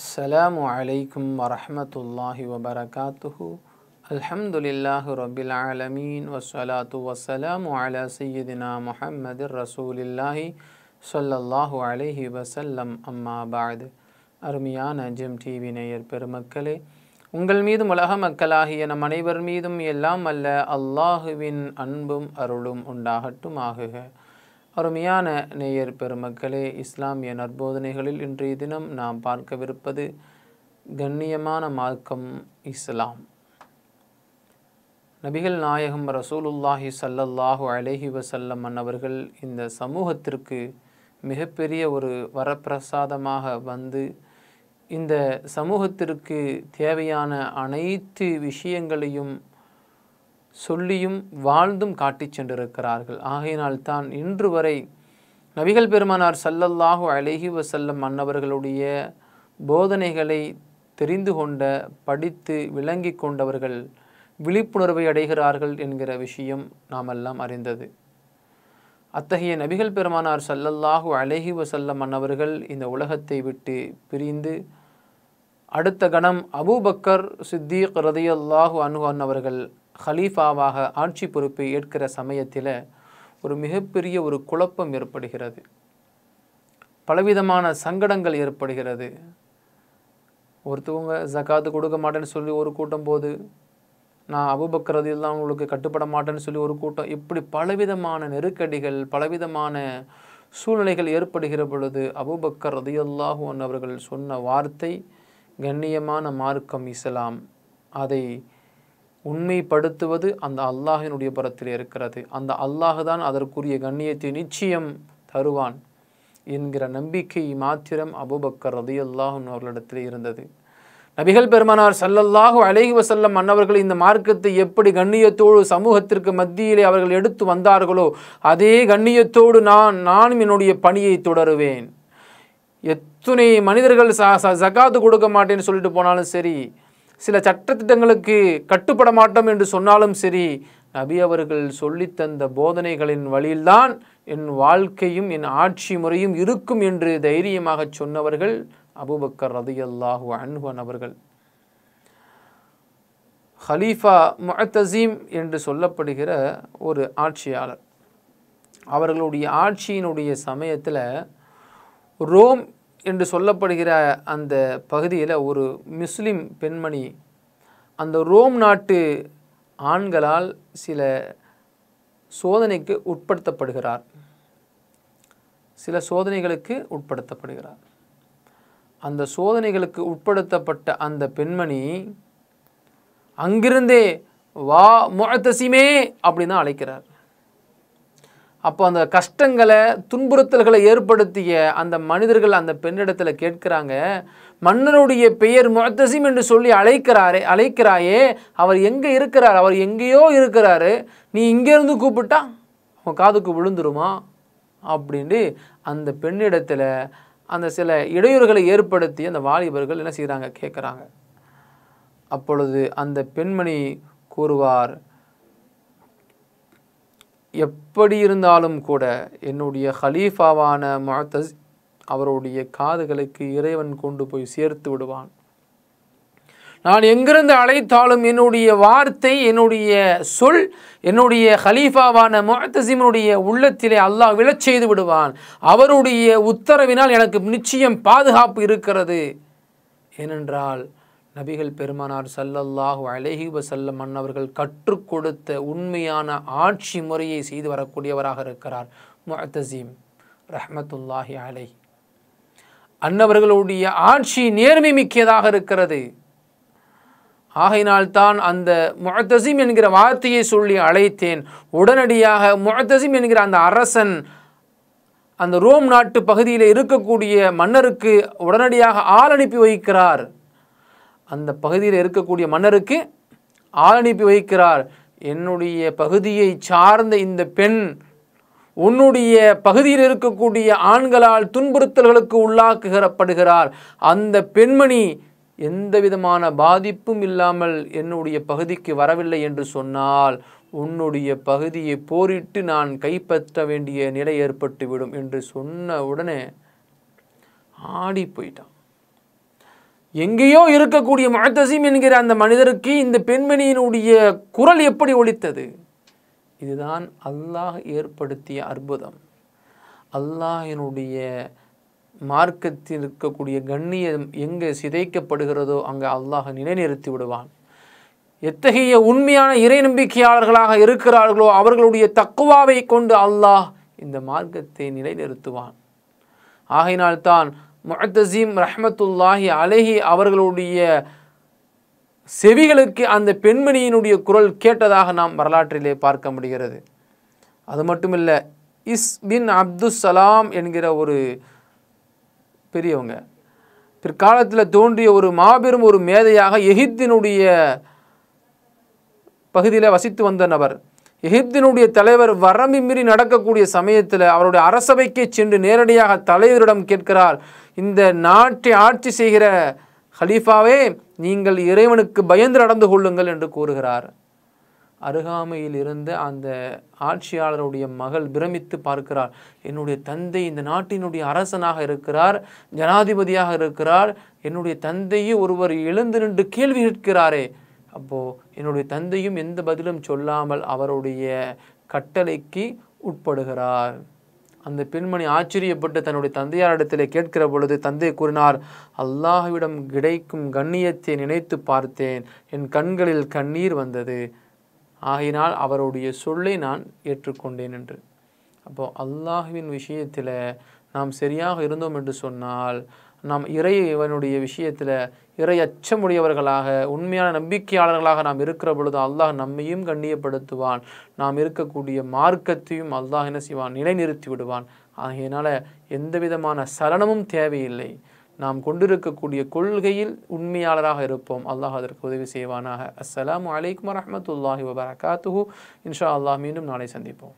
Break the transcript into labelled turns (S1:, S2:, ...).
S1: السلام عليكم ورحمة الله وبركاته الحمد لله رب العالمين والصلاة والسلام على سيدنا محمد رسول الله صلى الله عليه وسلم أما بعد أرميانا அருமையான GeM TV நேயர் பெருமக்களே உங்கள் மீதும் உலக மக்களாகிய நம் அனைவர் மீதும் எல்லாம் அல்ல அல்லாஹுவின் அன்பும் அருளும் உண்டாகட்டும் ஆகுக அருமையான நேயர் பெருமக்களே இஸ்லாமிய நற்போதனைகளில் இன்றைய தினம் நாம் பார்க்கவிருப்பது கண்ணியமான மார்க்கம் இஸ்லாம் நபிகள் நாயகம் ரசூலுல்லாஹி சல்லல்லாஹு அலேஹி வசல்லம் அன்னவர்கள் இந்த சமூகத்திற்கு மிகப்பெரிய ஒரு வரப்பிரசாதமாக வந்து இந்த சமூகத்திற்கு தேவையான அனைத்து விஷயங்களையும் சொல்லியும் வாழ்ந்தும் காட்டிச் சென்றிருக்கிறார்கள் ஆகையினால்தான் இன்று வரை நபிகள் பெருமானார் சல்லல்லாஹு அழகி வசல்லம் மன்னவர்களுடைய போதனைகளை தெரிந்து கொண்ட படித்து விளங்கி கொண்டவர்கள் விழிப்புணர்வை அடைகிறார்கள் என்கிற விஷயம் நாமெல்லாம் அறிந்தது அத்தகைய நபிகள் பெருமானார் சல்லல்லாஹு அழகி வசல்லம் மன்னவர்கள் இந்த உலகத்தை விட்டு பிரிந்து அடுத்த கணம் அபூபக்கர் சித்தீக் ரதியல்லாஹு அனுகன் அவர்கள் ஹலீஃபாவாக ஆட்சி பொறுப்பை ஏற்கிற சமயத்தில் ஒரு மிகப்பெரிய ஒரு குழப்பம் ஏற்படுகிறது பலவிதமான சங்கடங்கள் ஏற்படுகிறது ஒருத்தவங்க ஜக்காத்து கொடுக்க மாட்டேன்னு சொல்லி ஒரு கூட்டம் போது நான் அபுபக்கிறது எல்லாம் உங்களுக்கு கட்டுப்பட மாட்டேன்னு சொல்லி ஒரு கூட்டம் இப்படி பலவிதமான நெருக்கடிகள் பலவிதமான சூழ்நிலைகள் ஏற்படுகிற பொழுது அபுபக்கர் ரதியல்லாஹூன் அவர்கள் சொன்ன வார்த்தை கண்ணியமான மார்க்கம் இஸ்லாம் அதை உண்மைப்படுத்துவது அந்த அல்லாஹினுடைய புறத்தில் இருக்கிறது அந்த அல்லாஹ் தான் அதற்குரிய கண்ணியத்தை நிச்சயம் தருவான் என்கிற நம்பிக்கை மாத்திரம் அபுபக்கர் ரதி அல்லாஹன் அவர்களிடத்தில் இருந்தது நபிகள் பெருமானார் சல்லல்லாஹு அலைஹி வசல்லம் அன்னவர்கள் இந்த மார்க்கத்தை எப்படி கண்ணியத்தோடு சமூகத்திற்கு மத்தியிலே அவர்கள் எடுத்து வந்தார்களோ அதே கண்ணியத்தோடு நான் நானும் என்னுடைய பணியை தொடருவேன் எத்துணை மனிதர்கள் ச சகாத்து கொடுக்க மாட்டேன்னு சொல்லிட்டு போனாலும் சரி சில சட்டத்திட்டங்களுக்கு கட்டுப்பட மாட்டோம் என்று சொன்னாலும் சரி நபி அவர்கள் சொல்லித்தந்த போதனைகளின் வழியில்தான் என் வாழ்க்கையும் என் ஆட்சி முறையும் இருக்கும் என்று தைரியமாக சொன்னவர்கள் அபுபக்கர் ரதியல்லாஹு அன்ஹன் அவர்கள் ஹலீஃபா முஹத்தசீம் என்று சொல்லப்படுகிற ஒரு ஆட்சியாளர் அவர்களுடைய ஆட்சியினுடைய சமயத்தில் ரோம் என்று சொல்லப்படுகிற அந்த பகுதியில் ஒரு முஸ்லீம் பெண்மணி அந்த ரோம் நாட்டு ஆண்களால் சில சோதனைக்கு உட்படுத்தப்படுகிறார் சில சோதனைகளுக்கு உட்படுத்தப்படுகிறார் அந்த சோதனைகளுக்கு உட்படுத்தப்பட்ட அந்த பெண்மணி அங்கிருந்தே வா முகத்தசிமே அப்படின்னு அழைக்கிறார் அப்போ அந்த கஷ்டங்களை துன்புறுத்தல்களை ஏற்படுத்திய அந்த மனிதர்கள் அந்த பெண்ணிடத்தில் கேட்குறாங்க மன்னனுடைய பெயர் முகத்தசிம் என்று சொல்லி அழைக்கிறாரே அழைக்கிறாயே அவர் எங்கே இருக்கிறார் அவர் எங்கேயோ இருக்கிறாரு நீ இங்கேருந்து கூப்பிட்டா அவன் காதுக்கு விழுந்துருமா அப்படின்ட்டு அந்த பெண்ணிடத்தில் அந்த சில இடையூறுகளை ஏற்படுத்தி அந்த வாலிபர்கள் என்ன செய்கிறாங்க கேட்குறாங்க அப்பொழுது அந்த பெண்மணி கூறுவார் எப்படி இருந்தாலும் கூட என்னுடைய ஹலீஃபாவான முகத்தஸ் அவருடைய காதுகளுக்கு இறைவன் கொண்டு போய் சேர்த்து விடுவான் நான் எங்கிருந்து அழைத்தாலும் என்னுடைய வார்த்தை என்னுடைய சொல் என்னுடைய ஹலீஃபாவான மொஹத்தசிமனுடைய உள்ளத்திலே அல்லாஹ் விழச் செய்து விடுவான் அவருடைய உத்தரவினால் எனக்கு நிச்சயம் பாதுகாப்பு இருக்கிறது ஏனென்றால் நபிகள் பெருமானார் சல்லல்லாஹு அலஹி வசல்லம் அன்னவர்கள் கற்றுக் கொடுத்த உண்மையான ஆட்சி முறையை செய்து வரக்கூடியவராக இருக்கிறார் முஅத்தசீம் ரஹமத்துல்லாஹி அலை அன்னவர்களுடைய ஆட்சி நேர்மை மிக்கதாக இருக்கிறது ஆகையினால்தான் அந்த முகத்தசிம் என்கிற வார்த்தையை சொல்லி அழைத்தேன் உடனடியாக முகத்தசிம் என்கிற அந்த அரசன் அந்த ரோம் நாட்டு பகுதியில் இருக்கக்கூடிய மன்னருக்கு உடனடியாக ஆள் அனுப்பி வைக்கிறார் அந்த பகுதியில் இருக்கக்கூடிய மன்னருக்கு ஆள் அனுப்பி வைக்கிறார் என்னுடைய பகுதியை சார்ந்த இந்த பெண் உன்னுடைய பகுதியில் இருக்கக்கூடிய ஆண்களால் துன்புறுத்தல்களுக்கு உள்ளாக்குகிறப்படுகிறார் அந்த பெண்மணி எந்த விதமான பாதிப்பும் இல்லாமல் என்னுடைய பகுதிக்கு வரவில்லை என்று சொன்னால் உன்னுடைய பகுதியை போரிட்டு நான் கைப்பற்ற வேண்டிய நிலை ஏற்பட்டுவிடும் என்று சொன்ன உடனே ஆடி போயிட்டான் எங்கேயோ இருக்கக்கூடிய மகத்தசீம் என்கிற அந்த மனிதருக்கு இந்த பெண்மணியினுடைய குரல் எப்படி ஒழித்தது இதுதான் அல்லாஹ் ஏற்படுத்திய அற்புதம் அல்லாஹினுடைய மார்க்கத்தில் இருக்கக்கூடிய கண்ணியம் எங்கே சிதைக்கப்படுகிறதோ அங்கே அல்லாஹ் நிலைநிறுத்தி விடுவான் எத்தகைய உண்மையான இறை நம்பிக்கையாளர்களாக இருக்கிறார்களோ அவர்களுடைய தக்குவாவை கொண்டு அல்லாஹ் இந்த மார்க்கத்தை நிலைநிறுத்துவான் ஆகையினால்தான் முகத்தசீம் ரஹமத்துல்லாஹி அலஹி அவர்களுடைய செவிகளுக்கு அந்த பெண்மணியினுடைய குரல் கேட்டதாக நாம் வரலாற்றிலே பார்க்க முடிகிறது அது மட்டுமில்ல இஸ் பின் அப்துல் சலாம் என்கிற ஒரு பெரியவங்க பிற்காலத்தில் தோன்றிய ஒரு மாபெரும் ஒரு மேதையாக எகிப்தினுடைய பகுதியில் வசித்து வந்த நபர் எகிப்தினுடைய தலைவர் வரமிமிரி நடக்கக்கூடிய சமயத்தில் அவருடைய அரசவைக்கே சென்று நேரடியாக தலைவரிடம் கேட்கிறார் இந்த நாட்டை ஆட்சி செய்கிற ஹலீஃபாவே நீங்கள் இறைவனுக்கு பயந்து நடந்து கொள்ளுங்கள் என்று கூறுகிறார் அருகாமையில் இருந்த அந்த ஆட்சியாளருடைய மகள் பிரமித்து பார்க்கிறார் என்னுடைய தந்தை இந்த நாட்டினுடைய அரசனாக இருக்கிறார் ஜனாதிபதியாக இருக்கிறார் என்னுடைய தந்தையை ஒருவர் எழுந்து நின்று கேள்வி கேட்கிறாரே அப்போது என்னுடைய தந்தையும் எந்த பதிலும் சொல்லாமல் அவருடைய கட்டளைக்கு உட்படுகிறார் அந்த பெண்மணி ஆச்சரியப்பட்டு தன்னுடைய தந்தையாரிடத்தில் கேட்கிற பொழுது தந்தை கூறினார் அல்லாஹுவிடம் கிடைக்கும் கண்ணியத்தை நினைத்து பார்த்தேன் என் கண்களில் கண்ணீர் வந்தது ஆகினால் அவருடைய சொல்லை நான் ஏற்றுக்கொண்டேன் என்று அப்போது அல்லாஹுவின் விஷயத்தில் நாம் சரியாக இருந்தோம் என்று சொன்னால் நாம் இறைவனுடைய விஷயத்தில் இறை அச்சமுடையவர்களாக உண்மையான நம்பிக்கையாளர்களாக நாம் இருக்கிற பொழுது அல்லாஹ் நம்மையும் கண்ணியப்படுத்துவான் நாம் இருக்கக்கூடிய மார்க்கத்தையும் அல்லாஹ் என்ன செய்வான் நிலைநிறுத்தி விடுவான் ஆகையினால் எந்த விதமான சலனமும் தேவையில்லை நாம் கொண்டிருக்கக்கூடிய கொள்கையில் உண்மையாளராக இருப்போம் அல்லாஹ் அதற்கு உதவி செய்வானாக அஸ்லாம் அலைக்கும் வரமத்துல்லாஹி வபரகாத்துஹூ இன்ஷா அல்லாஹ் மீண்டும் நாளை சந்திப்போம்